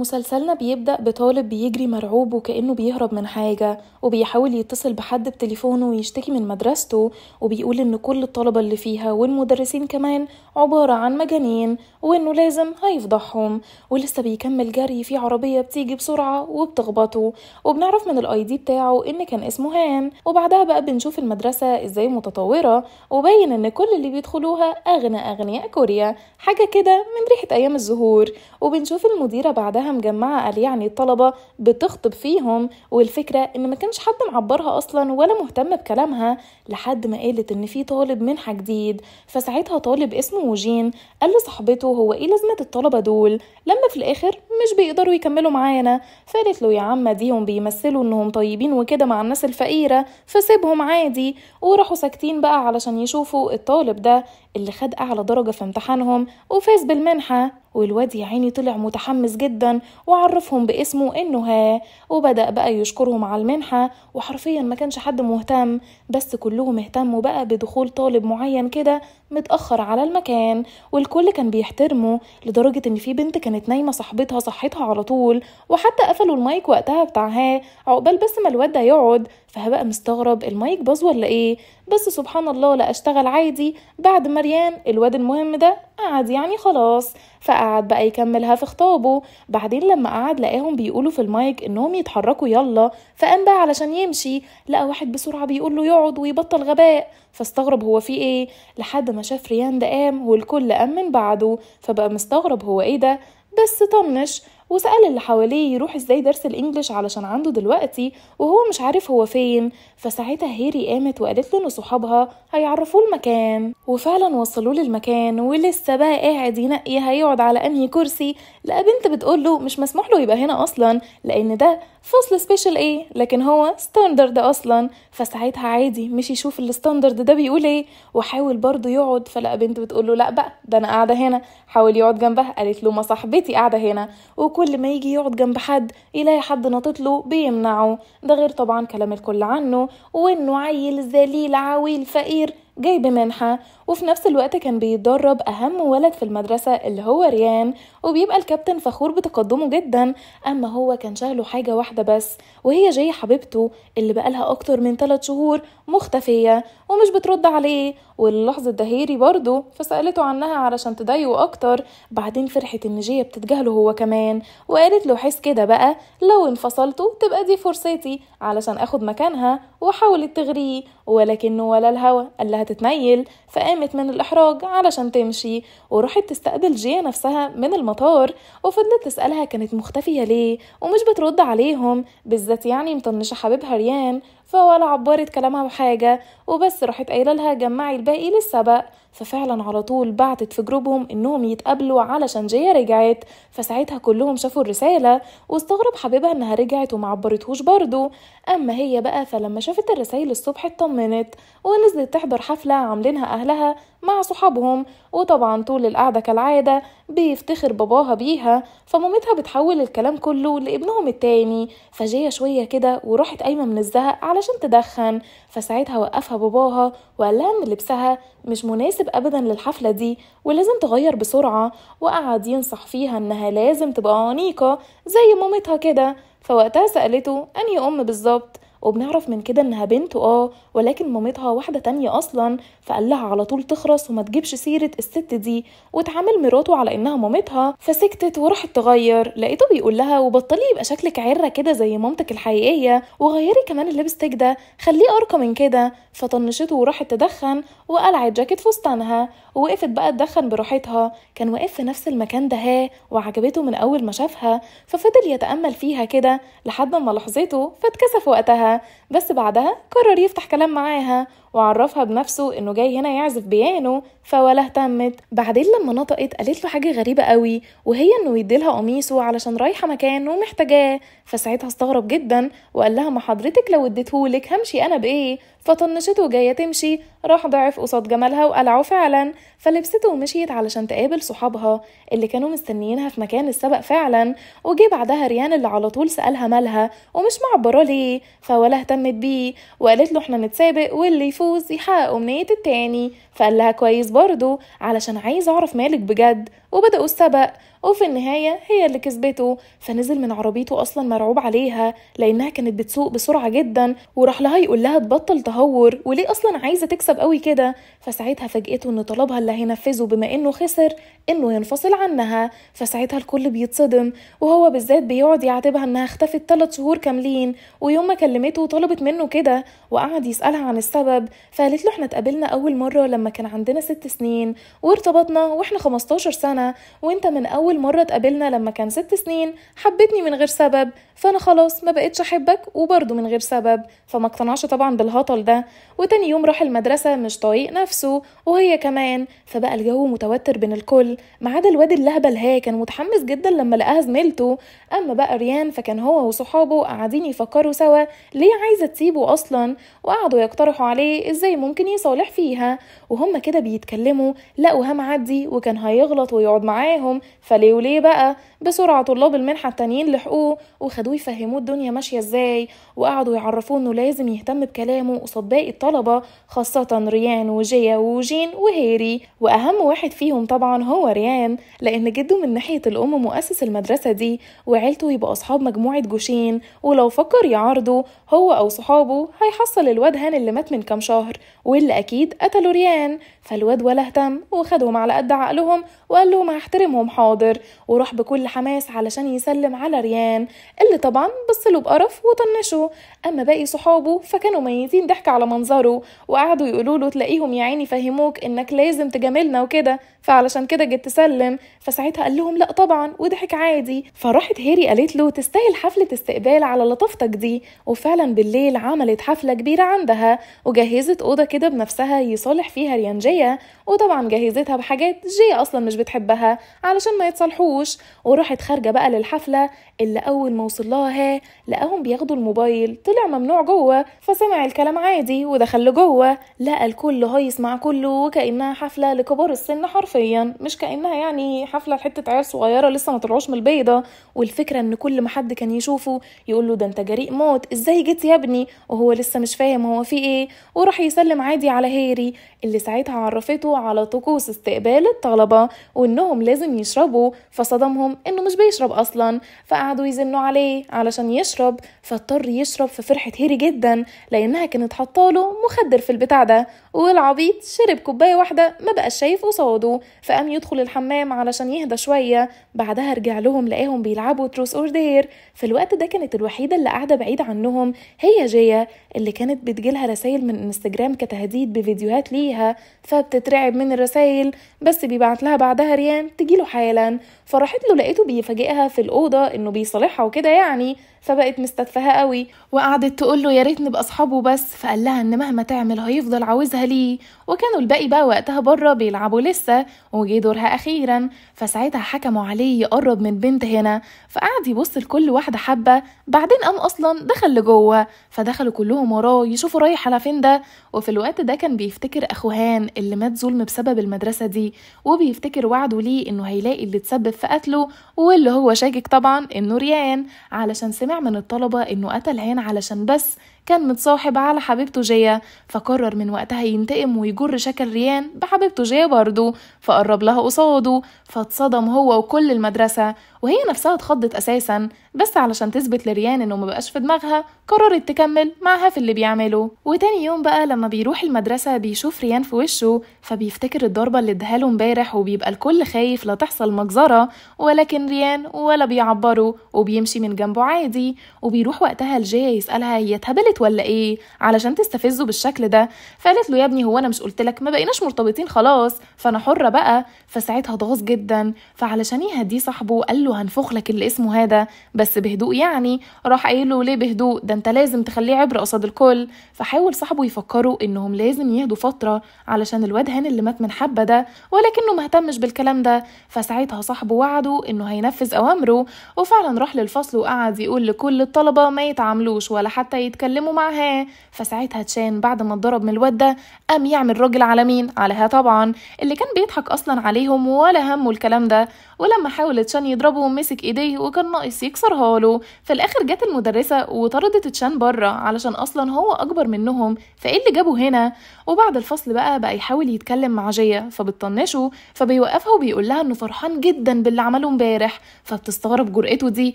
مسلسلنا بيبدأ بطالب بيجري مرعوب وكأنه بيهرب من حاجة وبيحاول يتصل بحد بتليفونه ويشتكي من مدرسته وبيقول إن كل الطلبة اللي فيها والمدرسين كمان عبارة عن مجانين وإنه لازم هيفضحهم ولسه بيكمل جري في عربية بتيجي بسرعة وبتخبطه وبنعرف من الآي دي بتاعه إن كان اسمه هان وبعدها بقى بنشوف المدرسة إزاي متطورة وبين إن كل اللي بيدخلوها أغنى أغنياء كوريا حاجة كده من ريحة أيام الزهور وبنشوف المديرة بعدها مجمعة قال يعني الطلبة بتخطب فيهم والفكرة إن ما كانش حد معبرها أصلا ولا مهتم بكلامها لحد ما قالت إن في طالب منحة جديد فساعتها طالب اسمه وجين قال لصاحبته هو إيه لازمة الطلبة دول لما في الآخر مش بيقدروا يكملوا معانا فقالت له يا عم ديهم بيمثلوا إنهم طيبين وكده مع الناس الفقيرة فسيبهم عادي وراحوا ساكتين بقى علشان يشوفوا الطالب ده اللي خد أعلى درجة في امتحانهم وفاز بالمنحة والواد يا عيني طلع متحمس جدا وعرفهم باسمه انه ها وبدا بقى يشكرهم على المنحه وحرفيا ما كانش حد مهتم بس كلهم اهتموا بقى بدخول طالب معين كده متأخر على المكان والكل كان بيحترمه لدرجة إن في بنت كانت نايمة صاحبتها صحتها على طول وحتى قفلوا المايك وقتها بتاعها عقبال بس ما الواد ده يقعد فهبقى مستغرب المايك باظ ولا إيه بس سبحان الله لا أشتغل عادي بعد مريان الواد المهم ده قعد يعني خلاص فقعد بقى يكملها في خطابه بعدين لما قعد لقاهم بيقولوا في المايك إنهم يتحركوا يلا فقام بقى علشان يمشي لقى واحد بسرعة بيقول له يقعد ويبطل غباء فاستغرب هو في ايه لحد ما شاف ريان ده قام والكل قام من بعده فبقى مستغرب هو ايه ده بس طنش وسأل اللي حواليه يروح ازاي درس الانجليش علشان عنده دلوقتي وهو مش عارف هو فين فساعتها هيري قامت وقالت له ان صحابها هيعرفوه المكان وفعلا وصلوه للمكان ولسه بقى قاعد ينقي هيقعد على انهي كرسي لقى بنت بتقول له مش مسموح له يبقى هنا اصلا لان ده فصل سبيشال ايه لكن هو ستاندرد اصلا فساعتها عادي مش يشوف الستاندرد ده بيقول ايه وحاول برضه يقعد فلقى بنت بتقول له لا بقى ده انا قاعده هنا حاول يقعد جنبها قالت له ما صاحبتي قاعده هنا وكل ما يجي يقعد جنب حد يلاقي حد نطط له بيمنعه ده غير طبعا كلام الكل عنه وانه عيل ذليل عويل فقير جايب منحة وفي نفس الوقت كان بيتدرب أهم ولد في المدرسة اللي هو ريان وبيبقى الكابتن فخور بتقدمه جدا أما هو كان شغله حاجة واحدة بس وهي جاي حبيبته اللي بقالها أكتر من 3 شهور مختفية ومش بترد عليه واللحظة دهيري برضه فسألته عنها علشان تضايقه أكتر بعدين فرحت إن جيا بتتجاهله هو كمان وقالت له حس كده بقى لو انفصلتوا تبقى دي فرصتي علشان آخد مكانها وحاولت تغريه ولكنه ولا الهوى قال لها تتنيل فقامت من الإحراج علشان تمشي وراحت تستقبل جيا نفسها من المطار وفضلت تسألها كانت مختفية ليه ومش بترد عليهم بالذات يعني مطنشة حبيبها ريان فولا عبرت كلامها بحاجة وبس راحت قايلة لها جمعي الباقي للسبق ففعلا على طول بعتت في جروبهم انهم يتقابلوا علشان جيا رجعت فساعتها كلهم شافوا الرسالة واستغرب حبيبها انها رجعت وما عبرتهوش برضه اما هي بقى فلما شافت الرسايل الصبح اطمنت ونزلت تحضر حفلة عاملينها اهلها مع صحابهم وطبعا طول القعدة كالعادة بيفتخر باباها بيها فمامتها بتحول الكلام كله لابنهم التاني فجاية شوية كده وراحت قايمة من الزهق علشان تدخن فساعتها وقفها باباها وقال لها ان لبسها مش مناسب ابدا للحفلة دي ولازم تغير بسرعة وقعد ينصح فيها انها لازم تبقى أنيقة زي مامتها كده فوقتها سألته أنهي أم بالظبط وبنعرف من كده انها بنت اه ولكن مامتها واحدة تانية أصلا فقال لها على طول تخرس وما تجيبش سيرة الست دي واتعامل مراته على إنها مامتها فسكتت وراحت تغير لقيته بيقول لها وبطلي يبقى شكلك عرة كده زي مامتك الحقيقية وغيري كمان اللبستك ده خليه أرقى من كده فطنشته وراحت تدخن وقلعت جاكيت فستانها ووقفت بقى تدخن براحتها كان واقف في نفس المكان ده ها وعجبته من أول ما شافها ففضل يتأمل فيها كده لحد ما لحظته فاتكسف وقتها بس بعدها قرر يفتح كلام معاها وعرفها بنفسه انه جاي هنا يعزف بيانو فولا اهتمت بعدين لما نطقت قالت له حاجه غريبه قوي وهي انه يديلها قميصه علشان رايحه مكان ومحتاجاه فساعتها استغرب جدا وقال لها ما حضرتك لو اديتهولك همشي انا بايه فطنشته وجايه تمشي راح ضعف قصاد جمالها وقلعه فعلا فلبسته ومشيت علشان تقابل صحابها اللي كانوا مستنيينها في مكان السبق فعلا وجي بعدها ريان اللي على طول سالها مالها ومش معبره ليه فولا اهتمت بيه وقالت له احنا نتسابق واللي يفوز يحقق أمنية التاني فقال لها كويس برضو علشان عايز أعرف مالك بجد وبدأوا السبق وفي النهاية هي اللي كسبته فنزل من عربيته أصلا مرعوب عليها لأنها كانت بتسوق بسرعة جدا وراح لها يقول لها تبطل تهور وليه أصلا عايزة تكسب قوي كده فساعتها فاجئته إن طلبها اللي هينفذه بما إنه خسر إنه ينفصل عنها فساعتها الكل بيتصدم وهو بالذات بيقعد يعاتبها إنها اختفت ثلاث شهور كاملين ويوم ما كلمته طلبت منه كده وقعد يسألها عن السبب فقالت له احنا اتقابلنا أول مرة لما كان عندنا ست سنين وارتبطنا واحنا 15 سنة وانت من أول أول مرة اتقابلنا لما كان ست سنين حبتني من غير سبب فأنا خلاص ما بقتش أحبك وبرضه من غير سبب فما اقتنعش طبعا بالهطل ده وتاني يوم راح المدرسة مش طايق نفسه وهي كمان فبقى الجو متوتر بين الكل ما عدا الواد اللهبة الهي كان متحمس جدا لما لقاها زميلته أما بقى ريان فكان هو وصحابه قاعدين يفكروا سوا ليه عايزة تسيبه أصلا وقعدوا يقترحوا عليه إزاي ممكن يصالح فيها وهم كده بيتكلموا لقوا معدي وكان هيغلط ويقعد معاهم فلا ليه وليه بقى بسرعة طلاب المنحة التانيين لحقوه وخدوه يفهموه الدنيا ماشية ازاي وقعدوا يعرفوه انه لازم يهتم بكلامه قصاد باقي الطلبة خاصة ريان وجيا وجين وهيري واهم واحد فيهم طبعا هو ريان لان جده من ناحية الام مؤسس المدرسة دي وعيلته يبقى اصحاب مجموعة جوشين ولو فكر يعارضه هو او صحابه هيحصل الواد هان اللي مات من كام شهر واللي اكيد قتلوا ريان فالواد ولا اهتم وخدهم على قد عقلهم وقال لهم هحترمهم حاضر وراح بكل حماس علشان يسلم على ريان اللي طبعا بصله بقرف وطنشه اما باقي صحابه فكانوا ميتين ضحك على منظره وقعدوا يقولوا له تلاقيهم يا عيني فهموك انك لازم تجاملنا وكده فعلشان كده جيت تسلم فساعتها قال لهم لا طبعا وضحك عادي فراحت هيري قالت له تستاهل حفله استقبال على لطافتك دي وفعلا بالليل عملت حفله كبيره عندها وجهزت اوضه كده بنفسها يصالح فيها ريان جيا وطبعا جهزتها بحاجات جيه اصلا مش بتحبها علشان ما يتصالحوش وراحت خارجه بقى للحفله اللي اول ما وصلها لقاهم بياخدوا الموبايل طلع ممنوع جوه فسمع الكلام عادي ودخل لجوه لقى الكل هايص مع كله وكانها حفله لكبار السن حرفيا مش كانها يعني حفله لحته عيال صغيره لسه ما طلعوش من البيضه والفكره ان كل ما حد كان يشوفه يقول له ده انت جريء موت ازاي جيت يا ابني وهو لسه مش فاهم هو في ايه وراح يسلم عادي على هيري اللي ساعتها عرفته على طقوس استقبال الطلبة وإنهم لازم يشربوا فصدمهم إنه مش بيشرب أصلا فقعدوا يزنوا عليه علشان يشرب فاضطر يشرب في فرحة هيري جدا لأنها كانت حطاله مخدر في البتاع ده والعبيط شرب كوباية واحدة ما بقى شايف قصاده فقام يدخل الحمام علشان يهدى شوية بعدها رجع لهم لقاهم بيلعبوا تروس أور دير في الوقت ده كانت الوحيدة اللي قاعدة بعيد عنهم هي جيا اللي كانت بتجيلها رسايل من انستجرام كتهديد بفيديوهات ليه فيها فبتترعب من الرسايل بس بيبعت لها بعدها ريان تجيله حالا فراحت له لقيته بيفاجئها في الأوضة إنه بيصالحها وكده يعني فبقت مستدفها قوي وقعدت تقول له يا ريت نبقى أصحابه بس فقال لها إن مهما تعمل هيفضل عاوزها ليه وكانوا الباقي بقى وقتها بره بيلعبوا لسه وجي دورها أخيرا فساعتها حكموا عليه يقرب من بنت هنا فقعد يبص لكل واحدة حبة بعدين قام أصلا دخل لجوه فدخلوا كلهم وراه يشوفوا رايح على فين ده وفي الوقت ده كان بيفتكر خوهان اللي مات ظلم بسبب المدرسة دي وبيفتكر وعده ليه إنه هيلاقي اللي تسبب في قتله واللي هو شاكك طبعا إنه ريان علشان سمع من الطلبة إنه قتل هان علشان بس كان متصاحب على حبيبته جيا فقرر من وقتها ينتقم ويجر شكل ريان بحبيبته جيا برضه فقرب لها قصاده فاتصدم هو وكل المدرسة وهي نفسها اتخضت أساسا بس علشان تثبت لريان إنه مبقاش في دماغها قررت تكمل معها في اللي بيعمله وتاني يوم بقى لما بيروح المدرسة بيشوف ريان في وشه فبيفتكر الضربة اللي اديها له امبارح وبيبقى الكل خايف لا تحصل مجزرة ولكن ريان ولا بيعبره وبيمشي من جنبه عادي وبيروح وقتها لجيا يسألها هي اتهبلت ولا ايه علشان تستفزه بالشكل ده فقالت له يا ابني هو انا مش قلت لك ما بقيناش مرتبطين خلاص فانا حره بقى فساعتها اتغاظ جدا فعلشان يهديه صاحبه قال له هنفخ لك اللي اسمه هذا بس بهدوء يعني راح قايل له ليه بهدوء ده انت لازم تخليه عبره قصاد الكل فحاول صاحبه يفكره انهم لازم يهدوا فتره علشان الواد هان اللي مات من حبه ده ولكنه ما اهتمش بالكلام ده فساعتها صاحبه وعده انه هينفذ اوامره وفعلا راح للفصل وقعد يقول لكل الطلبه ما يتعاملوش ولا حتى يتكلموا يتكلموا معها فساعتها تشان بعد ما اتضرب من الواد ده قام يعمل رجل على مين عليها طبعا اللي كان بيضحك اصلا عليهم ولا همه الكلام ده ولما حاول تشان يضربه مسك ايديه وكان ناقص يكسرها له في الاخر جت المدرسه وطردت تشان بره علشان اصلا هو اكبر منهم فايه اللي جابه هنا وبعد الفصل بقى بقى يحاول يتكلم مع جيا فبتطنشه فبيوقفها وبيقول لها انه فرحان جدا باللي عمله امبارح فبتستغرب جرأته دي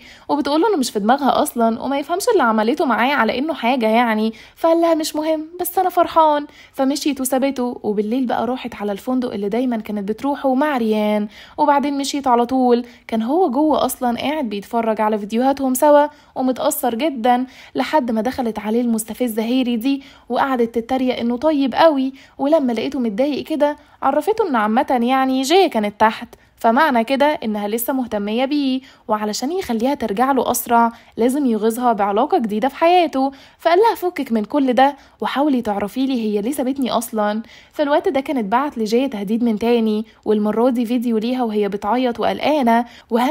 وبتقول له انه مش في دماغها اصلا وما يفهمش اللي عملته معاه على انه حاجه يعني فقال لها مش مهم بس انا فرحان فمشيت وسابته وبالليل بقى راحت على الفندق اللي دايما كانت بتروحه مع ريان وبعدين مشيت على طول كان هو جوه أصلا قاعد بيتفرج على فيديوهاتهم سوا ومتأثر جدا لحد ما دخلت عليه المستفزة هيري دي وقعدت تتريق إنه طيب قوي ولما لقيته متضايق كده عرفته إن عامة يعني جاي كانت تحت فمعنى كده إنها لسه مهتمية بيه وعلشان يخليها ترجع له أسرع لازم يغيظها بعلاقة جديدة في حياته فقال لها فكك من كل ده وحاولي تعرفي لي هي ليه سابتني أصلا فالوقت ده كانت بعت لجاية تهديد من تاني والمرة دي فيديو ليها وهي بتعيط وقلقانة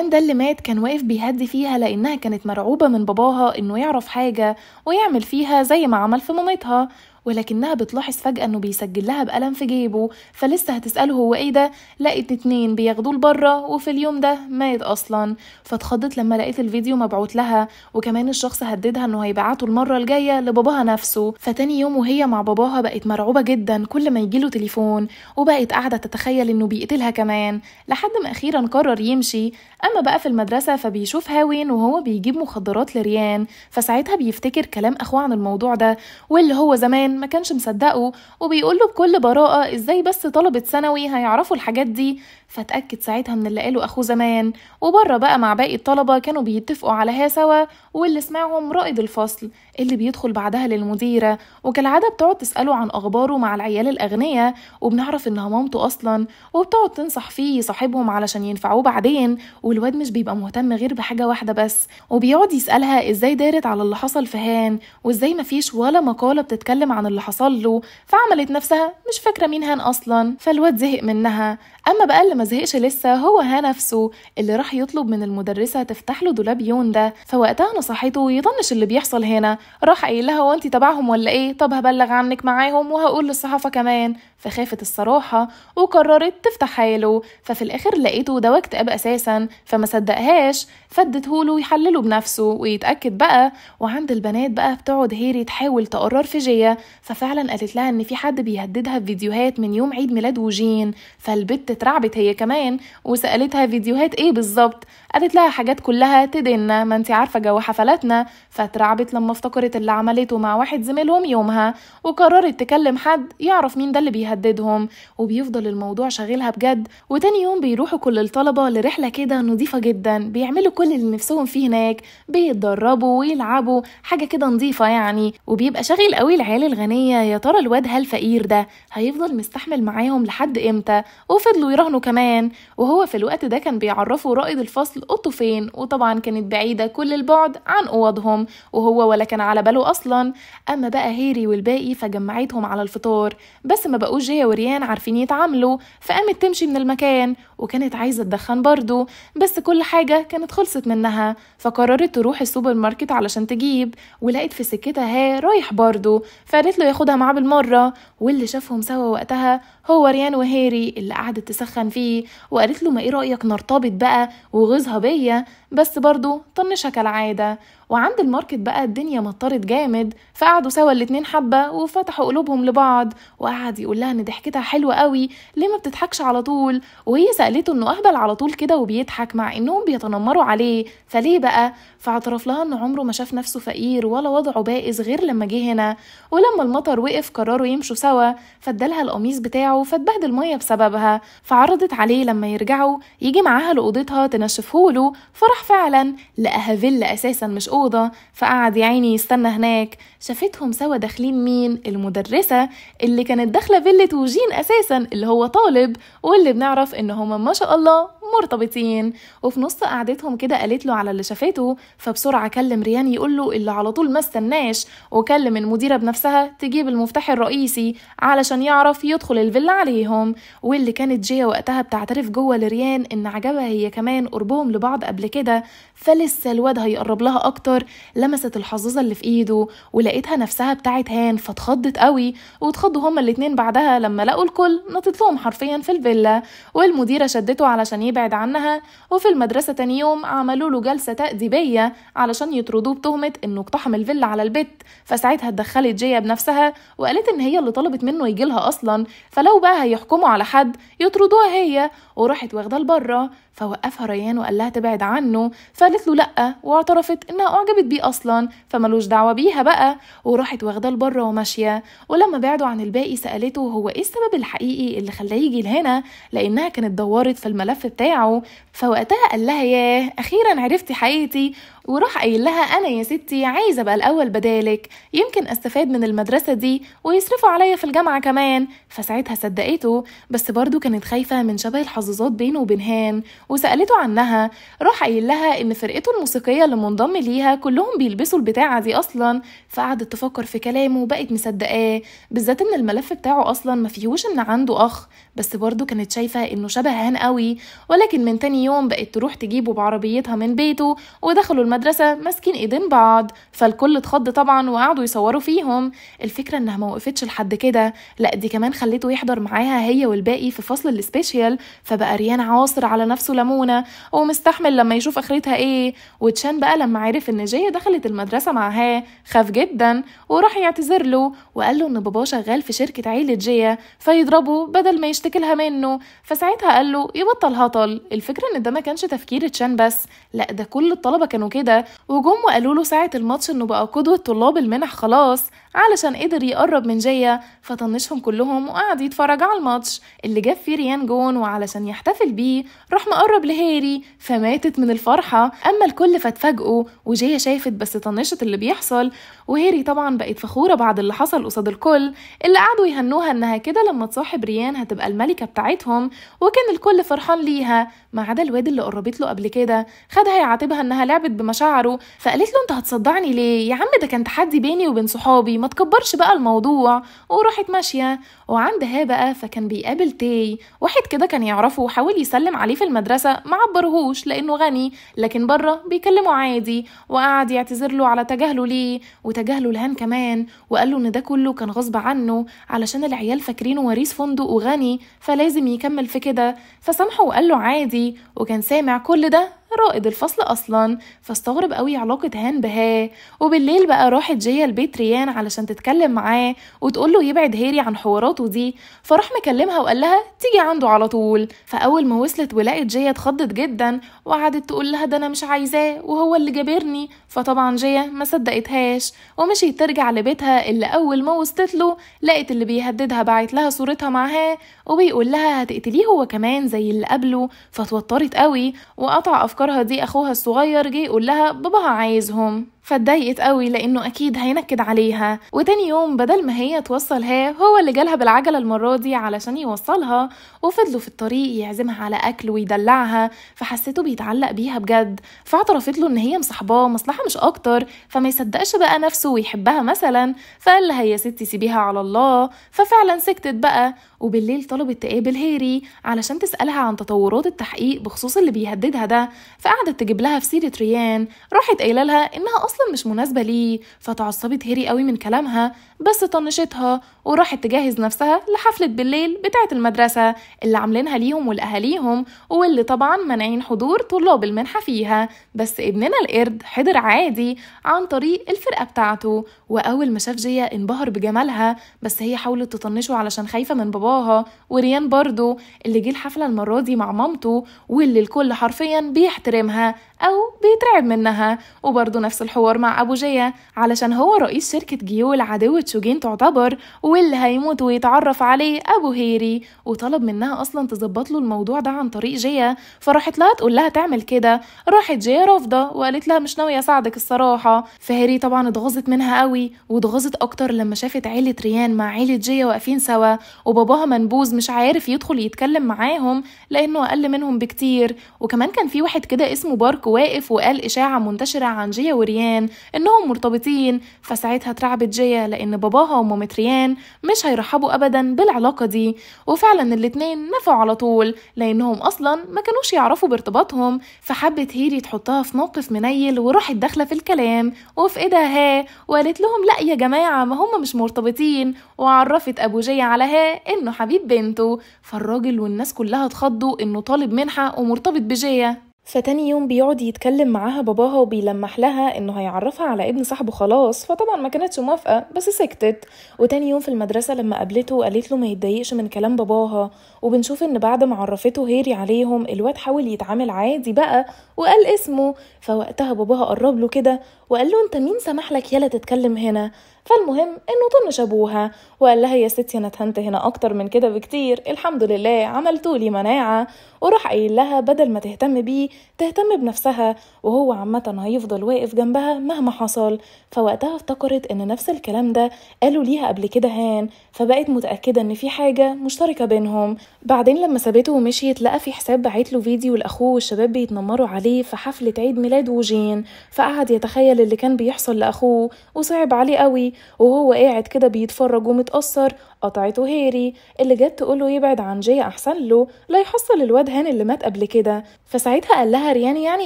ده اللي مات كان واقف بيهدي فيها لأنها كانت مرعوبة من باباها إنه يعرف حاجة ويعمل فيها زي ما عمل في مامتها ولكنها بتلاحظ فجأة انه بيسجل لها بقلم في جيبه فلسه هتسأله هو ايه ده لقيت اتنين بياخدوه لبره وفي اليوم ده مات اصلا فاتخضت لما لقيت الفيديو مبعوت لها وكمان الشخص هددها انه هيبعته المرة الجاية لباباها نفسه فتاني يوم وهي مع باباها بقت مرعوبة جدا كل ما يجيله تليفون وبقت قاعدة تتخيل انه بيقتلها كمان لحد ما اخيرا قرر يمشي اما بقى في المدرسة فبيشوف هاوين وهو بيجيب مخدرات لريان فساعتها بيفتكر كلام اخوه عن الموضوع ده واللي هو زمان ما كانش مصدقه وبيقول له بكل براءة ازاي بس طلبة ثانوي هيعرفوا الحاجات دي فتأكد ساعتها من اللي قاله أخوه زمان وبره بقى مع باقي الطلبة كانوا بيتفقوا على ها سوا واللي سمعهم رائد الفصل اللي بيدخل بعدها للمديرة وكالعادة بتقعد تسأله عن أخباره مع العيال الأغنياء وبنعرف إنها مامته أصلا وبتقعد تنصح فيه صاحبهم علشان ينفعوه بعدين والواد مش بيبقى مهتم غير بحاجة واحدة بس وبيقعد يسألها إزاي دارت على اللي حصل في هان وإزاي مفيش ولا مقالة بتتكلم عن اللي حصل له فعملت نفسها مش فاكرة مين هان أصلا فالواد زهق منها أما بقى ما زهقش لسه هو ها نفسه اللي راح يطلب من المدرسة تفتح له دولاب يون ده فوقتها نصحته يطنش اللي بيحصل هنا راح قايل لها هو تبعهم ولا ايه طب هبلغ عنك معاهم وهقول للصحافة كمان فخافت الصراحة وقررت تفتح حاله ففي الآخر لقيته ده أب أساسا فما صدقهاش له يحلله بنفسه ويتأكد بقى وعند البنات بقى بتقعد هيري تحاول تقرر في جيا ففعلا قالت لها إن في حد بيهددها بفيديوهات من يوم عيد ميلاد وجين فالبت اترعبت هي كمان وسألتها فيديوهات إيه بالظبط قالت لها حاجات كلها تدنا ما انت عارفة جو حفلاتنا فاترعبت لما افتكرت اللي عملته مع واحد زميلهم يومها وقررت تكلم حد يعرف مين ده اللي بيهددها بيهددهم وبيفضل الموضوع شاغلها بجد وتاني يوم بيروحوا كل الطلبة لرحلة كده نظيفة جدا بيعملوا كل اللي نفسهم فيه هناك بيتدربوا ويلعبوا حاجة كده نظيفة يعني وبيبقى شاغل قوي العيال الغنية يا ترى الواد هالفقير ده هيفضل مستحمل معاهم لحد امتى وفضلوا يراهنوا كمان وهو في الوقت ده كان بيعرفوا رائد الفصل اوضته فين وطبعا كانت بعيدة كل البعد عن اوضهم وهو ولا كان على باله اصلا اما بقى هيري والباقي فجمعتهم على الفطار بس ما بقوا وجيا وريان عارفين يتعاملوا فقامت تمشي من المكان وكانت عايزة تدخن برضه بس كل حاجة كانت خلصت منها فقررت تروح السوبر ماركت علشان تجيب ولقيت في سكتها ها رايح برضه فقالت له ياخدها معاه بالمرة واللي شافهم سوا وقتها هو ريان وهاري اللي قعدت تسخن فيه وقالت له ما ايه رأيك نرتبط بقى وغيظها بيا بس برضه طنشها كالعادة وعند الماركت بقى الدنيا مطرت جامد فقعدوا سوا الاتنين حبة وفتحوا قلوبهم لبعض وقعد يقول لها ان ضحكتها حلوة قوي ليه ما بتضحكش على طول وهي سألته انه اهبل على طول كده وبيضحك مع انهم بيتنمروا عليه فليه بقى فاعترف لها ان عمره ما شاف نفسه فقير ولا وضعه بائس غير لما جه هنا ولما المطر وقف قرروا يمشوا سوا فادالها القميص بتاعه فاتبهدل مية بسببها فعرضت عليه لما يرجعوا يجي معاها لأوضتها تنشفهوله فرح فعلا لقاها فيلا اساسا مش أوضة فقعد يا عيني يستنى هناك شافتهم سوا داخلين مين المدرسة اللي كانت داخلة فيلة وجين أساسا اللي هو طالب واللي بنعرف إن هما ما شاء الله مرتبطين وفي نص قعدتهم كده قالت له على اللي شافته فبسرعة كلم ريان يقول له اللي على طول ما استناش وكلم المديرة بنفسها تجيب المفتاح الرئيسي علشان يعرف يدخل الفيلا عليهم واللي كانت جيا وقتها بتعترف جوه لريان إن عجبها هي كمان قربهم لبعض قبل كده فلسه الواد هيقرب لها أكتر لمست الحظاظة اللي في إيده ولقيت لقيتها نفسها بتاعت هان فاتخضت قوي واتخضوا هما الاتنين بعدها لما لقوا الكل نطت لهم حرفيا في الفيلا والمديرة شدته علشان يبعد عنها وفي المدرسة تاني يوم عملوا له جلسة تأديبية علشان يطردوه بتهمة انه اقتحم الفيلا على البت فساعتها اتدخلت جيا بنفسها وقالت ان هي اللي طلبت منه يجيلها اصلا فلو بقى هيحكموا على حد يطردوها هي وراحت واخدة لبره فوقفها ريان وقال لها تبعد عنه فقالت له لأ واعترفت إنها أعجبت بيه أصلا فملوش دعوة بيها بقى وراحت واخداه لبره وماشية ولما بعدوا عن الباقي سألته هو إيه السبب الحقيقي اللي خلاه يجي لهنا لأنها كانت دورت في الملف بتاعه فوقتها قال لها ياه أخيرا عرفتي حقيقتي وراح قايل لها انا يا ستي عايزه ابقى الاول بدالك يمكن استفاد من المدرسه دي ويصرفوا عليا في الجامعه كمان فساعتها صدقته بس برضه كانت خايفه من شبه الحظاظات بينه وبين هان وسالته عنها راح قايل لها ان فرقته الموسيقيه اللي منضم ليها كلهم بيلبسوا البتاعه دي اصلا فقعدت تفكر في كلامه وبقت مصدقاه بالذات ان الملف بتاعه اصلا ما فيهوش ان عنده اخ بس برضه كانت شايفة إنه شبه هان قوي ولكن من تاني يوم بقت تروح تجيبه بعربيتها من بيته ودخلوا المدرسة ماسكين إيدين بعض فالكل اتخض طبعا وقعدوا يصوروا فيهم الفكرة إنها ما وقفتش لحد كده لأ دي كمان خليته يحضر معاها هي والباقي في فصل السبيشيال فبقى ريان عاصر على نفسه لمونة ومستحمل لما يشوف آخرتها إيه وتشان بقى لما عرف إن جاية دخلت المدرسة معاه خاف جدا وراح يعتذر له وقال له إن باباه شغال في شركة عيلة جيا فيضربه بدل ما يشتغل بيشتكي لها منه فساعتها قال له يبطل هطل الفكره ان ده ما كانش تفكير تشان بس لا ده كل الطلبه كانوا كده وجم وقالوا له ساعه الماتش انه بقى قدوه طلاب المنح خلاص علشان قدر يقرب من جيا فطنشهم كلهم وقعد يتفرج على الماتش اللي جاب فيه ريان جون وعلشان يحتفل بيه راح مقرب لهاري فماتت من الفرحة أما الكل فاتفاجئوا وجيا شافت بس طنشت اللي بيحصل وهيري طبعا بقت فخورة بعد اللي حصل قصاد الكل اللي قعدوا يهنوها إنها كده لما تصاحب ريان هتبقى الملكة بتاعتهم وكان الكل فرحان ليها ما عدا الواد اللي قربت له قبل كده خدها يعاتبها إنها لعبت بمشاعره فقالت له أنت هتصدعني ليه يا عم ده كان تحدي بيني وبين صحابي تكبرش بقى الموضوع وراحت ماشية وعندها بقى فكان بيقابل تاي واحد كده كان يعرفه وحاول يسلم عليه في المدرسة ما عبرهوش لأنه غني لكن بره بيكلمه عادي وقعد يعتذر له على تجاهله ليه وتجاهله لهان كمان وقال له إن ده كله كان غصب عنه علشان العيال فاكرينه وريث فندق وغني فلازم يكمل في كده فسامحه وقال له عادي وكان سامع كل ده رائد الفصل أصلا فاستغرب قوي علاقة هان بهاه وبالليل بقى راحت جيا البيت ريان علشان تتكلم معاه وتقول له يبعد هيري عن حواراته دي فراح مكلمها وقال لها تيجي عنده على طول فأول ما وصلت ولقت جيا اتخضت جدا وقعدت تقول لها ده أنا مش عايزاه وهو اللي جابرني فطبعا جيا ما صدقتهاش ومشيت ترجع لبيتها اللي أول ما وصلت له لقت اللي بيهددها بعت لها صورتها معاه وبيقول لها هتقتليه هو كمان زي اللي قبله فتوترت قوي وقطع أفكارها دي أخوها الصغير جه يقول لها باباها عايزهم فاتضايقت قوي لانه اكيد هينكد عليها وتاني يوم بدل ما هي توصلها هو اللي جالها بالعجله المره دي علشان يوصلها وفضلوا في الطريق يعزمها على اكل ويدلعها فحسيته بيتعلق بيها بجد فاعترفت له ان هي مصاحباه مصلحه مش اكتر فما يصدقش بقى نفسه ويحبها مثلا فقال لها يا ستي سيبيها على الله ففعلا سكتت بقى وبالليل طلبت تقابل هيري علشان تسالها عن تطورات التحقيق بخصوص اللي بيهددها ده فقعدت تجيب لها في سيره ريان راحت قايله لها انها أصلا مش مناسبة ليه فتعصبت هيري قوي من كلامها بس طنشتها وراحت تجهز نفسها لحفلة بالليل بتاعة المدرسة اللي عاملينها ليهم ولأهاليهم واللي طبعا مانعين حضور طلاب المنحة فيها بس ابننا القرد حضر عادي عن طريق الفرقة بتاعته وأول ما شاف جيا انبهر بجمالها بس هي حاولت تطنشه علشان خايفة من باباها وريان برضو اللي جه الحفلة المرة دي مع مامته واللي الكل حرفيا بيحترمها أو بيترعب منها وبرضه نفس الحوار مع أبو جيا علشان هو رئيس شركة جيول عدو شوجين تعتبر واللي هيموت ويتعرف عليه أبو هيري وطلب منها أصلا تظبط له الموضوع ده عن طريق جيا فراحت لها تقول لها تعمل كده راحت جيا رافضة وقالت لها مش ناوية أساعدك الصراحة فهيري طبعا اتغاظت منها قوي واتغاظت أكتر لما شافت عيلة ريان مع عيلة جيا واقفين سوا وباباها منبوز مش عارف يدخل يتكلم معاهم لأنه أقل منهم بكتير وكمان كان في واحد كده اسمه بارك واقف وقال إشاعة منتشرة عن جيا وريان إنهم مرتبطين فساعتها اترعبت جيا لأن باباها ومامة ريان مش هيرحبوا أبدا بالعلاقة دي وفعلا الاتنين نفعوا على طول لأنهم أصلا ما كانوش يعرفوا بارتباطهم فحبت هيري تحطها في موقف منيل وراحت داخلة في الكلام وفي إيدها وقالت لهم لأ يا جماعة ما هم مش مرتبطين وعرفت أبو جيا على ها إنه حبيب بنته فالراجل والناس كلها اتخضوا إنه طالب منحة ومرتبط بجيا فتاني يوم بيقعد يتكلم معاها باباها وبيلمح لها انه هيعرفها على ابن صاحبه خلاص فطبعا ما كانتش موافقه بس سكتت وتاني يوم في المدرسه لما قابلته وقالت له ما يتضايقش من كلام باباها وبنشوف ان بعد ما عرفته هيري عليهم الواد حاول يتعامل عادي بقى وقال اسمه فوقتها باباها قرب له كده وقال له انت مين سمح لك يلا تتكلم هنا فالمهم انه طنش ابوها وقال لها يا ستي انا اتهنت هنا اكتر من كده بكتير الحمد لله عملتولي مناعه وراح قايل لها بدل ما تهتم بيه تهتم بنفسها وهو عامه هيفضل واقف جنبها مهما حصل فوقتها افتكرت ان نفس الكلام ده قالوا ليها قبل كده هان فبقت متاكده ان في حاجه مشتركه بينهم بعدين لما سابته ومشيت لقى في حساب بعت له فيديو لاخوه والشباب بيتنمروا عليه في حفله عيد ميلاد وجين فقعد يتخيل اللي كان بيحصل لاخوه وصعب عليه قوي وهو قاعد كده بيتفرج ومتأثر قطعته هيري اللي جت تقوله يبعد عن جاي أحسن له لا يحصل الواد هان اللي مات قبل كده فساعتها قال لها ريان يعني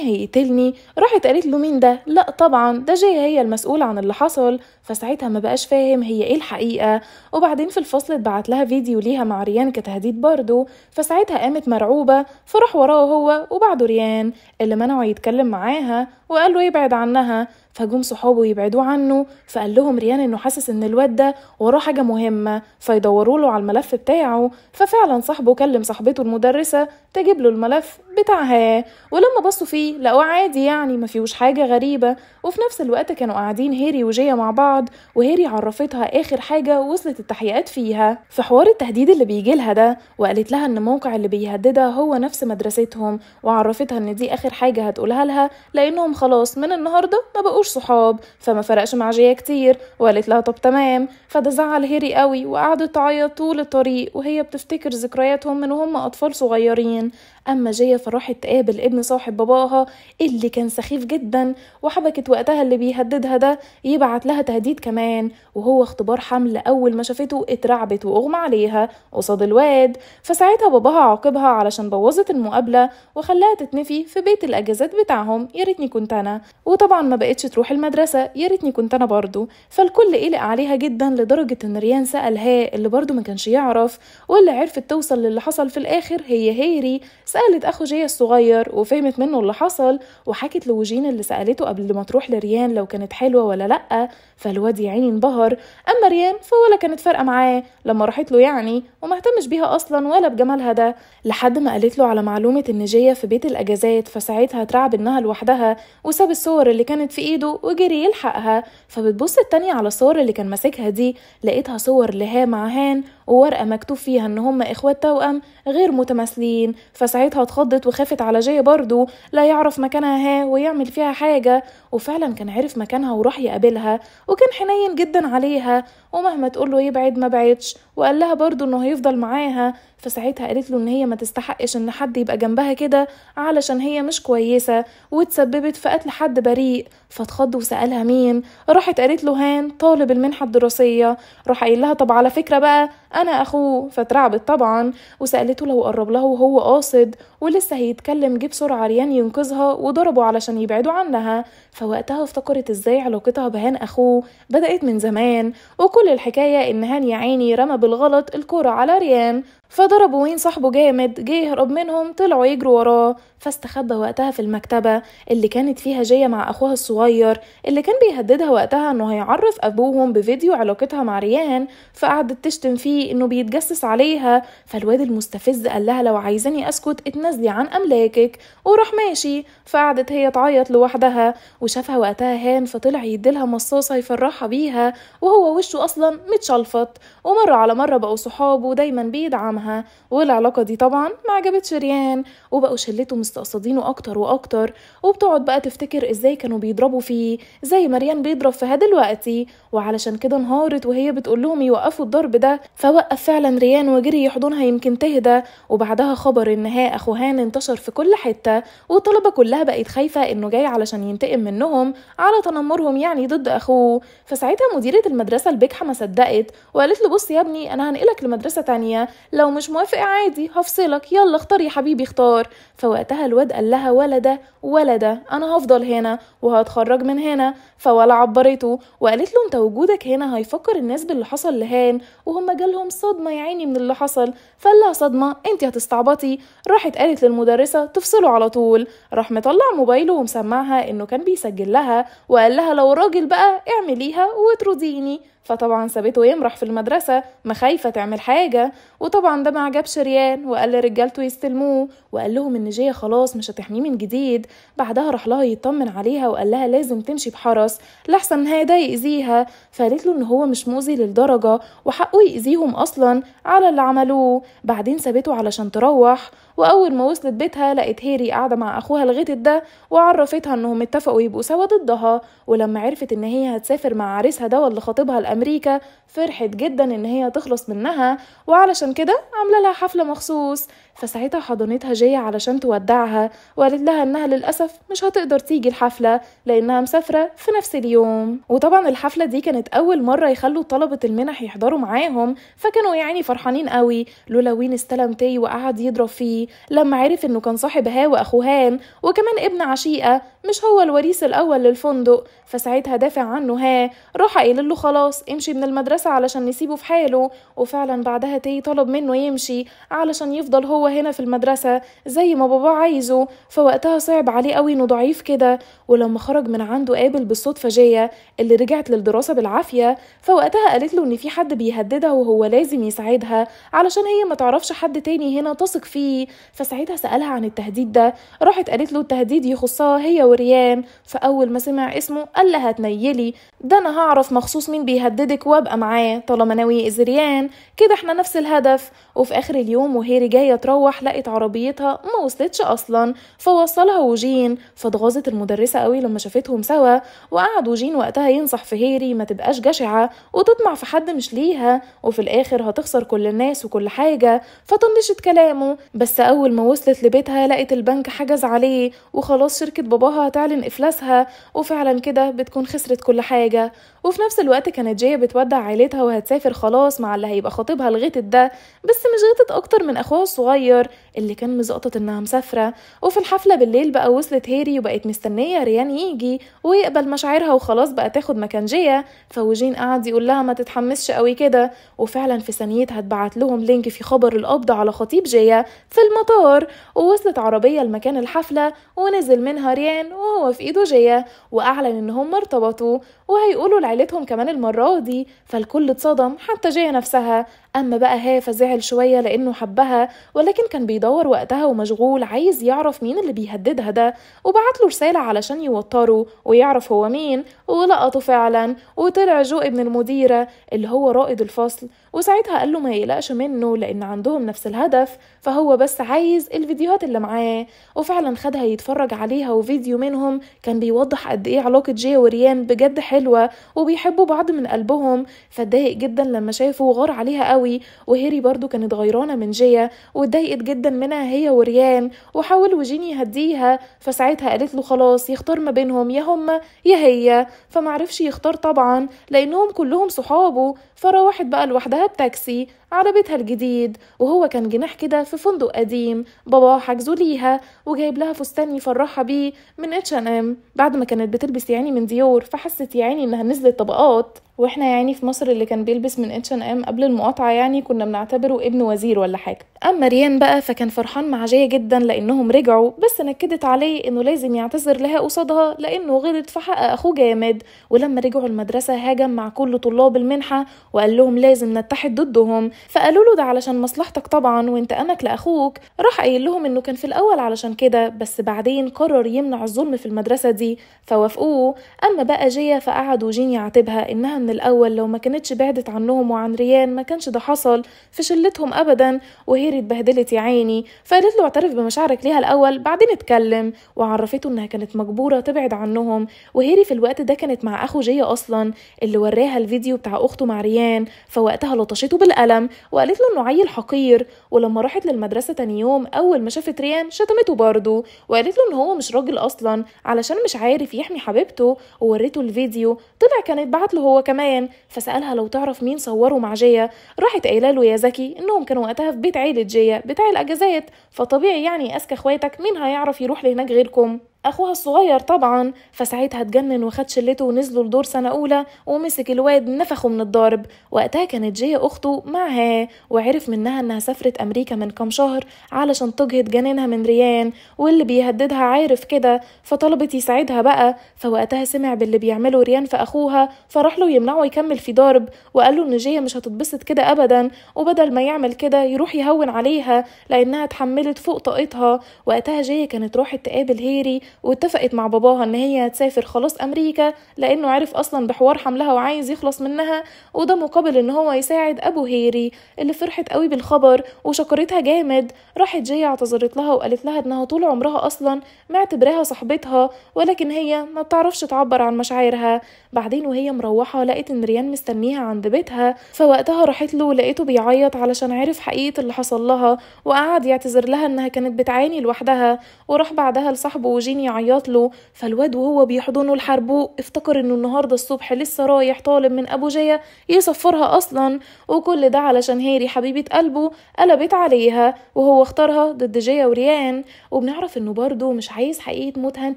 هيقتلني راحت قالت له مين ده لا طبعا ده جاي هي المسؤول عن اللي حصل فساعتها ما بقاش فاهم هي ايه الحقيقة وبعدين في الفصل اتبعت لها فيديو ليها مع ريان كتهديد برضه فساعتها قامت مرعوبة فراح وراه هو وبعده ريان اللي منعه يتكلم معاها وقال له يبعد عنها فجم صحابه يبعدوه عنه فقال لهم ريان انه حاسس ان الواد ده وراه حاجه مهمه فيدوروا له على الملف بتاعه ففعلا صاحبه كلم صاحبته المدرسه تجيب له الملف بتاعها ولما بصوا فيه لقوه عادي يعني ما فيهوش حاجه غريبه وفي نفس الوقت كانوا قاعدين هيري وجيا مع بعض وهيري عرفتها اخر حاجه وصلت التحقيقات فيها في حوار التهديد اللي بيجي لها ده وقالت لها ان الموقع اللي بيهددها هو نفس مدرستهم وعرفتها ان دي اخر حاجه هتقولها لها لانهم خلاص من النهارده ما بقوا بقوش صحاب فما فرقش مع جيا كتير وقالت لها طب تمام فده زعل هيري قوي وقعدت تعيط طول الطريق وهي بتفتكر ذكرياتهم من وهم أطفال صغيرين أما جايه فراحت تقابل ابن صاحب باباها اللي كان سخيف جدا وحبكت وقتها اللي بيهددها ده يبعت لها تهديد كمان وهو اختبار حمل أول ما شافته اترعبت وأغمى عليها قصاد الواد فساعتها باباها عاقبها علشان بوظت المقابلة وخلاها تتنفي في بيت الأجازات بتاعهم يا ريتني كنت أنا وطبعا ما بقتش تروح المدرسة يا ريتني كنت أنا برضو فالكل قلق عليها جدا لدرجة إن ريان سألها اللي برضو ما كانش يعرف واللي عرفت توصل للي حصل في الآخر هي هيري سألت أخو جاي الصغير وفهمت منه اللي حصل وحكت لوجين اللي سألته قبل ما تروح لريان لو كانت حلوة ولا لأ فالواد يا عيني انبهر أما ريان فولا كانت فارقة معاه لما راحت له يعني وما اهتمش بيها أصلا ولا بجمالها ده لحد ما قالت له على معلومة إن جاية في بيت الأجازات فساعتها اترعب إنها لوحدها وساب الصور اللي كانت في إيده وجري يلحقها فبتبص التانية على الصور اللي كان ماسكها دي لقيتها صور لها مع هان وورقة مكتوب فيها إن هما إخوات توأم غير متماثلين فساعتها اتخضت وخافت على جاي برضه لا يعرف مكانها ها ويعمل فيها حاجة وفعلا كان عرف مكانها وراح يقابلها وكان حنين جدا عليها ومهما تقول له يبعد ما بعدش وقال لها برضه انه هيفضل معاها فساعتها قالت له ان هي ما تستحقش ان حد يبقى جنبها كده علشان هي مش كويسه واتسببت في قتل حد بريء فاتخض وسالها مين راحت قالت له هان طالب المنحه الدراسيه راح قايل لها طب على فكره بقى انا اخوه فترعبت طبعا وسالته لو قرب له وهو قاصد ولسه هيتكلم جه بسرعه ريان ينقذها وضربه علشان يبعدوا عنها فوقتها افتكرت ازاي علاقتها بهان اخوه بدات من زمان وكل الحكايه ان هان يا عيني رمى بالغلط الكوره على ريان فضربوا وين صاحبه جامد جه يهرب منهم طلعوا يجروا وراه فاستخبى وقتها في المكتبة اللي كانت فيها جية مع أخوها الصغير اللي كان بيهددها وقتها إنه هيعرف أبوهم بفيديو علاقتها مع ريان فقعدت تشتم فيه إنه بيتجسس عليها فالواد المستفز قال لها لو عايزاني أسكت اتنازلي عن أملاكك وراح ماشي فقعدت هي تعيط لوحدها وشافها وقتها هان فطلع يديلها مصاصة يفرحها بيها وهو وشه أصلا متشلفط ومرة على مرة بقوا صحابه ودايما بيدعمها والعلاقة دي طبعا ما عجبتش ريان وبقوا شلته مستقصدينه اكتر واكتر وبتقعد بقى تفتكر ازاي كانوا بيضربوا فيه زي مريان بيضرب فيها دلوقتي وعلشان كده انهارت وهي بتقول لهم يوقفوا الضرب ده فوقف فعلا ريان وجري يحضنها يمكن تهدى وبعدها خبر ان ها اخوهان انتشر في كل حته والطلبه كلها بقت خايفه انه جاي علشان ينتقم منهم على تنمرهم يعني ضد اخوه فساعتها مديره المدرسه البجحه ما صدقت وقالت له بص يا ابني انا هنقلك لمدرسه تانية لو مش موافق عادي هفصلك يلا اختار يا حبيبي اختار فوقتها لها الواد قال لها ولدة ولدة أنا هفضل هنا وهتخرج من هنا فولا عبرته وقالت له أنت وجودك هنا هيفكر الناس باللي حصل لهان وهم جالهم صدمة يا عيني من اللي حصل فقال لها صدمة أنت هتستعبطي راحت قالت للمدرسة تفصله على طول راح مطلع موبايله ومسمعها إنه كان بيسجل لها وقال لها لو راجل بقى اعمليها وترديني فطبعا سابته يمرح في المدرسة مخايفة تعمل حاجة وطبعا ده ما عجبش ريان وقال لرجالته يستلموه وقال لهم إن جيا خلاص مش هتحميه من جديد بعدها راح لها يطمن عليها وقال لها لازم تمشي بحرس لحسن إن ده يأذيها فقالت له إن هو مش مؤذي للدرجة وحقه يأذيهم أصلا على اللي عملوه بعدين سابته علشان تروح وأول ما وصلت بيتها لقت هيري قاعدة مع أخوها الغتت ده وعرفتها إنهم اتفقوا يبقوا سوا ضدها ولما عرفت إن هي هتسافر مع عريسها ده ولا خطيبها الأمين أمريكا فرحت جدا إن هي تخلص منها وعلشان كده عاملة لها حفلة مخصوص فساعتها حضنتها جاية علشان تودعها وقالت لها إنها للأسف مش هتقدر تيجي الحفلة لأنها مسافرة في نفس اليوم وطبعا الحفلة دي كانت أول مرة يخلوا طلبة المنح يحضروا معاهم فكانوا يعني فرحانين قوي لولا وين استلم تاي وقعد يضرب فيه لما عرف إنه كان صاحب ها وأخوهان وكمان ابن عشيقة مش هو الوريث الأول للفندق فساعتها دافع عنه ها راح قايل له خلاص امشي من المدرسة علشان نسيبه في حاله وفعلا بعدها تاي طلب منه يمشي علشان يفضل هو هو هنا في المدرسة زي ما بابا عايزه فوقتها صعب عليه قوي انه ضعيف كده ولما خرج من عنده قابل بالصدفة جاية اللي رجعت للدراسة بالعافية فوقتها قالت له ان في حد بيهددها وهو لازم يساعدها علشان هي ما تعرفش حد تاني هنا تثق فيه فساعتها سألها عن التهديد ده راحت قالت له التهديد يخصها هي وريان فأول ما سمع اسمه قال لها تنيلي ده انا هعرف مخصوص مين بيهددك وابقى معاه طالما ناوي ريان كده احنا نفس الهدف وفي اخر اليوم وهيري جايه بتروح لقت عربيتها ما وصلتش اصلا فوصلها وجين فاتغاظت المدرسه قوي لما شافتهم سوا وقعد وجين وقتها ينصح في هيري ما تبقاش جشعه وتطمع في حد مش ليها وفي الاخر هتخسر كل الناس وكل حاجه فطنشت كلامه بس اول ما وصلت لبيتها لقت البنك حجز عليه وخلاص شركه باباها هتعلن افلاسها وفعلا كده بتكون خسرت كل حاجه وفي نفس الوقت كانت جايه بتودع عيلتها وهتسافر خلاص مع اللي هيبقى خطيبها الغتت ده بس مش غيتت اكتر من اخوها الصغير الصغير اللي كان مزقطط إنها مسافرة وفي الحفلة بالليل بقى وصلت هيري وبقت مستنية ريان يجي ويقبل مشاعرها وخلاص بقى تاخد مكان جيا فوجين قعد يقول لها ما تتحمسش قوي كده وفعلا في ثانيتها اتبعت لهم لينك في خبر القبض على خطيب جيا في المطار ووصلت عربية لمكان الحفلة ونزل منها ريان وهو في إيده جيا وأعلن إن هم ارتبطوا وهيقولوا لعيلتهم كمان المرة دي فالكل اتصدم حتى جيا نفسها أما بقى هي زعل شوية لأنه حبها ولكن كان بيدور وقتها ومشغول عايز يعرف مين اللي بيهددها ده وبعت له رسالة علشان يوتره ويعرف هو مين ولقطه فعلا وطلع جو ابن المديرة اللي هو رائد الفصل وساعتها قال له ما يقلقش منه لأن عندهم نفس الهدف فهو بس عايز الفيديوهات اللي معاه وفعلا خدها يتفرج عليها وفيديو منهم كان بيوضح قد إيه علاقة جي وريان بجد حلوة وبيحبوا بعض من قلبهم فضايق جدا لما شافه وغار عليها قوي قوي وهيري برضو كانت غيرانة من جيا واتضايقت جدا منها هي وريان وحاول وجيني يهديها فساعتها قالت له خلاص يختار ما بينهم يا هما يا هي فمعرفش يختار طبعا لأنهم كلهم صحابه فروحت بقى لوحدها بتاكسي عربتها الجديد وهو كان جناح كده في فندق قديم باباه حجزه ليها وجايب لها فستان يفرحها بيه من اتش ان ام بعد ما كانت بتلبس يعني من ديور فحست يعني انها نزلت طبقات واحنا يعني في مصر اللي كان بيلبس من اتش ان ام قبل المقاطعه يعني كنا بنعتبره ابن وزير ولا حاجه اما ريان بقى فكان فرحان مع جايه جدا لانهم رجعوا بس نكدت عليه انه لازم يعتذر لها قصادها لانه غلط في حق اخوه جامد ولما رجعوا المدرسه هاجم مع كل طلاب المنحه وقال لهم لازم نتحد ضدهم فقالوا له ده علشان مصلحتك طبعا وانت أمك لأخوك راح قايل لهم إنه كان في الأول علشان كده بس بعدين قرر يمنع الظلم في المدرسة دي فوافقوه أما بقى جيا فقعدوا جين يعاتبها إنها من الأول لو ما كانتش بعدت عنهم وعن ريان ما كانش ده حصل في شلتهم أبدا وهيري اتبهدلت يا عيني فقالت له اعترف بمشاعرك ليها الأول بعدين اتكلم وعرفته إنها كانت مجبورة تبعد عنهم وهيري في الوقت ده كانت مع أخو جيا أصلا اللي وراها الفيديو بتاع أخته مع ريان فوقتها لطشته بالقلم وقالت له انه عيل حقير ولما راحت للمدرسه تاني يوم اول ما شافت ريان شتمته برضه وقالت له ان هو مش راجل اصلا علشان مش عارف يحمي حبيبته ووريته الفيديو طلع كانت بعت له هو كمان فسالها لو تعرف مين صوره مع جيا راحت قايله له يا زكي انهم كانوا وقتها في بيت عيله جيا بتاع الاجازات فطبيعي يعني اذكى اخواتك مين هيعرف يروح لهناك غيركم اخوها الصغير طبعا فساعتها اتجنن وخد شلته ونزلوا لدور سنه اولى ومسك الواد نفخه من الضرب وقتها كانت جيه اخته معها وعرف منها انها سافرت امريكا من كام شهر علشان تجهد جنينها من ريان واللي بيهددها عارف كده فطلبت يساعدها بقى فوقتها سمع باللي بيعمله ريان في اخوها فراح له يمنعه يكمل في ضرب وقال له ان جيه مش هتتبسط كده ابدا وبدل ما يعمل كده يروح يهون عليها لانها اتحملت فوق طاقتها وقتها جيه كانت راحت تقابل هيري واتفقت مع باباها ان هي تسافر خلاص امريكا لانه عرف اصلا بحوار حملها وعايز يخلص منها وده مقابل ان هو يساعد ابو هيري اللي فرحت قوي بالخبر وشكرتها جامد راحت جيا اعتذرت لها وقالت لها انها طول عمرها اصلا معتبراها صاحبتها ولكن هي ما بتعرفش تعبر عن مشاعرها بعدين وهي مروحه لقت ان ريان مستنيها عند بيتها فوقتها راحت له لقيته بيعيط علشان عرف حقيقه اللي حصل لها وقعد يعتذر لها انها كانت بتعاني لوحدها وراح بعدها لصاحبه وجيني عشان يعيط له فالواد وهو بيحضنه الحربو افتكر انه النهارده الصبح لسه رايح طالب من ابو جيه يصفرها اصلا وكل ده علشان هيري حبيبه قلبه قلبت عليها وهو اختارها ضد جيه وريان وبنعرف انه برضه مش عايز حقيقه موت هان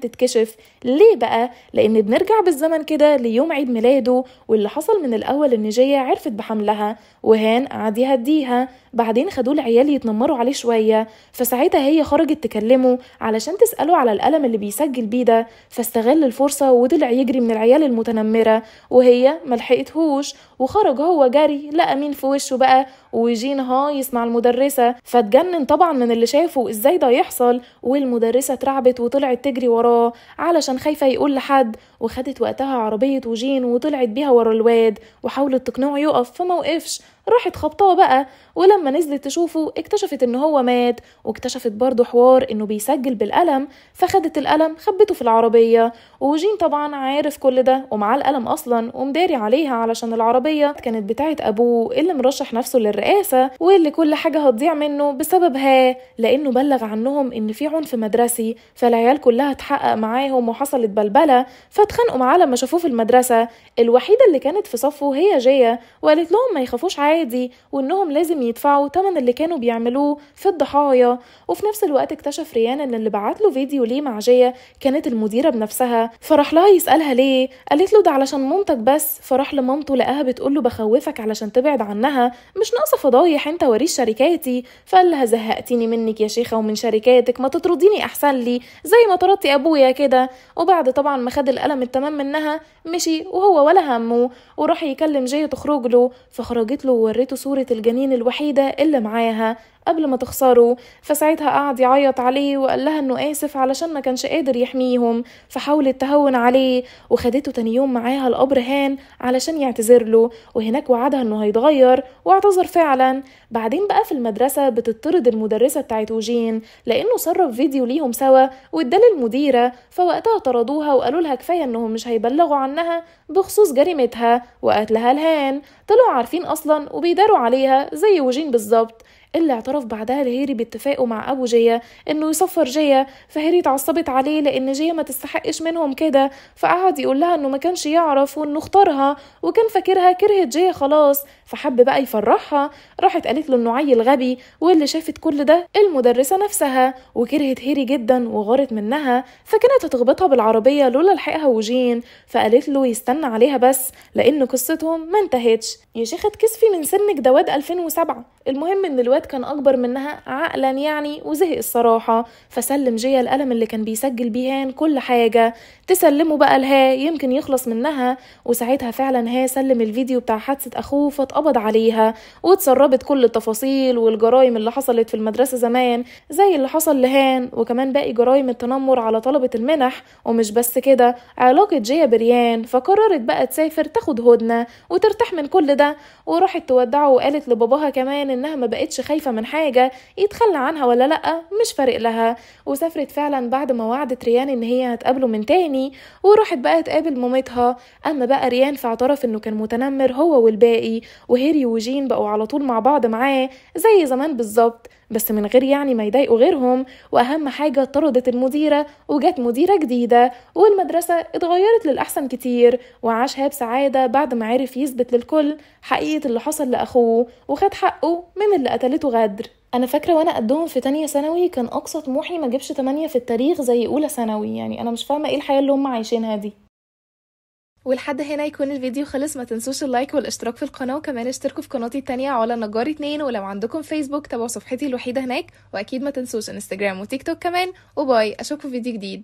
تتكشف ليه بقى لان بنرجع بالزمن كده ليوم عيد ميلاده واللي حصل من الاول ان جيه عرفت بحملها وهان قعد يهديها بعدين خدوه العيال يتنمروا عليه شويه فساعتها هي خرجت تكلمه علشان تساله على الالم اللي اللي بيسجل بيه ده فاستغل الفرصة وطلع يجري من العيال المتنمرة وهي ملحقتهوش وخرج هو جري لقى مين في وشه بقى وجين هايص مع المدرسة فاتجنن طبعا من اللي شافه ازاي ده يحصل والمدرسة اترعبت وطلعت تجري وراه علشان خايفة يقول لحد وخدت وقتها عربية وجين وطلعت بيها ورا الواد وحاولت تقنعه يقف فما وقفش راحت خبطاه بقى ولما نزلت تشوفه اكتشفت ان هو مات واكتشفت برضه حوار انه بيسجل بالقلم فخدت القلم خبته في العربيه وجين طبعا عارف كل ده ومعاه القلم اصلا ومداري عليها علشان العربيه كانت بتاعه ابوه اللي مرشح نفسه للرئاسه واللي كل حاجه هتضيع منه بسببها لانه بلغ عنهم ان في عنف مدرسي فالعيال كلها اتحقق معاهم وحصلت بلبله فاتخانقوا معاه لما شافوه في المدرسه الوحيده اللي كانت في صفه هي جيا وقالت لهم ما يخافوش عادي عادي وإنهم لازم يدفعوا تمن اللي كانوا بيعملوه في الضحايا وفي نفس الوقت اكتشف ريان إن اللي بعت له فيديو ليه مع جيا كانت المديرة بنفسها فراح لها يسألها ليه قالت له ده علشان مامتك بس فراح لمامته لقاها بتقول له بخوفك علشان تبعد عنها مش ناقصة فضايح انت وريش شركاتي فقال لها زهقتيني منك يا شيخة ومن شركاتك ما تطرديني أحسن لي زي ما طردتي أبويا كده وبعد طبعا ما خد القلم التمام منها مشي وهو ولا همه وراح يكلم جاي تخرج له فخرجت له وورته صورة الجنين الوحيدة اللي معاها قبل ما تخسره فساعتها قعد يعيط عليه وقال لها انه اسف علشان ما كانش قادر يحميهم فحاولت تهون عليه وخدته تاني يوم معاها القبر هان علشان يعتذر له وهناك وعدها انه هيتغير واعتذر فعلا بعدين بقى في المدرسه بتطرد المدرسه بتاعت وجين لانه سرب فيديو ليهم سوا وادال المديره فوقتها طردوها وقالوا لها كفايه انهم مش هيبلغوا عنها بخصوص جريمتها وقتلها الهان طلعوا عارفين اصلا وبيداروا عليها زي وجين بالظبط اللي اعترف بعدها لهيري باتفاقه مع أبو جيا إنه يصفر جيا فهيري اتعصبت عليه لأن جيا ما تستحقش منهم كده فقعد يقول لها إنه ما كانش يعرف وإنه اختارها وكان فاكرها كرهت جيا خلاص فحب بقى يفرحها راحت قالت له إنه عيل غبي واللي شافت كل ده المدرسة نفسها وكرهت هيري جدا وغارت منها فكانت هتخبطها بالعربية لولا لحقها وجين فقالت له يستنى عليها بس لأن قصتهم ما انتهتش يا شيخة كسفي من سنك ده واد 2007 المهم ان الواد كان اكبر منها عقلا يعني وزهق الصراحه فسلم جيا القلم اللي كان بيسجل بيهان كل حاجه تسلمه بقى لها يمكن يخلص منها وساعتها فعلا ها سلم الفيديو بتاع حادثه اخوه فاتقبض عليها واتسربت كل التفاصيل والجرايم اللي حصلت في المدرسه زمان زي اللي حصل لهان وكمان باقي جرايم التنمر على طلبه المنح ومش بس كده علاقه جيا بريان فقررت بقى تسافر تاخد هدنه وترتاح من كل ده وراحت تودعه وقالت لباباها كمان انها ما بقتش خايفه من حاجه يتخلى عنها ولا لا مش فارق لها وسافرت فعلا بعد ما وعدت ريان ان هي هتقابله من تاني تاني وراحت بقى تقابل مامتها اما بقى ريان فاعترف انه كان متنمر هو والباقي وهيري وجين بقوا على طول مع بعض معاه زي زمان بالظبط بس من غير يعني ما يضايقوا غيرهم واهم حاجه طردت المديره وجت مديره جديده والمدرسه اتغيرت للاحسن كتير وعاش هاب سعاده بعد ما عرف يثبت للكل حقيقه اللي حصل لاخوه وخد حقه من اللي قتلته غدر انا فاكره وانا قدهم في تانية ثانوي كان اقصى طموحي ما اجيبش 8 في التاريخ زي اولى ثانوي يعني انا مش فاهمه ايه الحياه اللي هم عايشينها دي ولحد هنا يكون الفيديو خلص ما تنسوش اللايك والاشتراك في القناه وكمان اشتركوا في قناتي التانية على نجار اتنين ولو عندكم فيسبوك تابعوا صفحتي الوحيده هناك واكيد ما تنسوش انستجرام وتيك توك كمان وباي اشوفكم في فيديو جديد